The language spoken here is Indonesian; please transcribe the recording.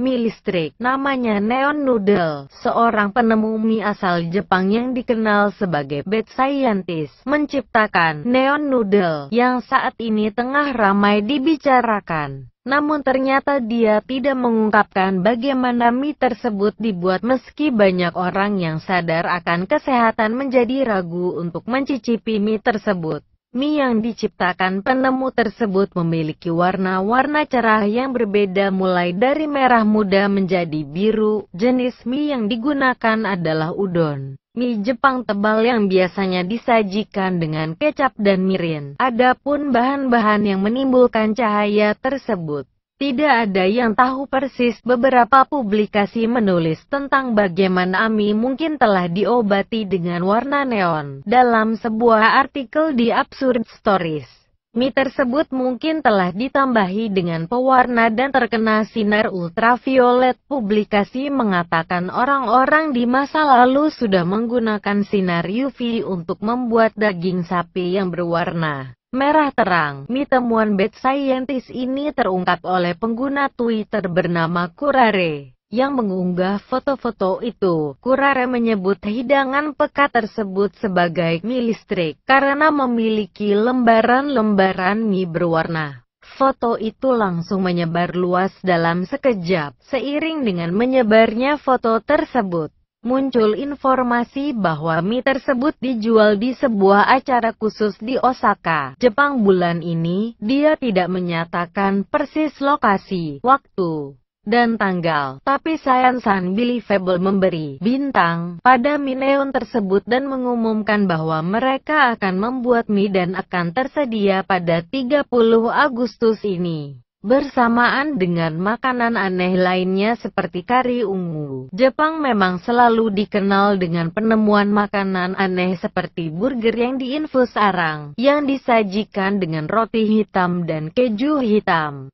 Mie listrik, namanya Neon Noodle, seorang penemu mie asal Jepang yang dikenal sebagai bad scientist, menciptakan Neon Noodle yang saat ini tengah ramai dibicarakan. Namun ternyata dia tidak mengungkapkan bagaimana mie tersebut dibuat meski banyak orang yang sadar akan kesehatan menjadi ragu untuk mencicipi mie tersebut mie yang diciptakan penemu tersebut memiliki warna-warna cerah yang berbeda mulai dari merah muda menjadi biru. Jenis mie yang digunakan adalah udon. Mie Jepang tebal yang biasanya disajikan dengan kecap dan mirin. Adapun bahan-bahan yang menimbulkan cahaya tersebut tidak ada yang tahu persis beberapa publikasi menulis tentang bagaimana Ami mungkin telah diobati dengan warna neon. Dalam sebuah artikel di Absurd Stories, Mi tersebut mungkin telah ditambahi dengan pewarna dan terkena sinar ultraviolet. Publikasi mengatakan orang-orang di masa lalu sudah menggunakan sinar UV untuk membuat daging sapi yang berwarna merah terang. Mi temuan bad scientist ini terungkap oleh pengguna Twitter bernama Kurare yang mengunggah foto-foto itu. Kurare menyebut hidangan peka tersebut sebagai mie listrik karena memiliki lembaran-lembaran mie berwarna. Foto itu langsung menyebar luas dalam sekejap, seiring dengan menyebarnya foto tersebut muncul informasi bahwa mie tersebut dijual di sebuah acara khusus di Osaka, Jepang bulan ini, dia tidak menyatakan persis lokasi, waktu, dan tanggal, tapi Sayansan Believable memberi bintang pada Mineon tersebut dan mengumumkan bahwa mereka akan membuat mie dan akan tersedia pada 30 Agustus ini. Bersamaan dengan makanan aneh lainnya seperti kari ungu, Jepang memang selalu dikenal dengan penemuan makanan aneh seperti burger yang diinfus arang, yang disajikan dengan roti hitam dan keju hitam.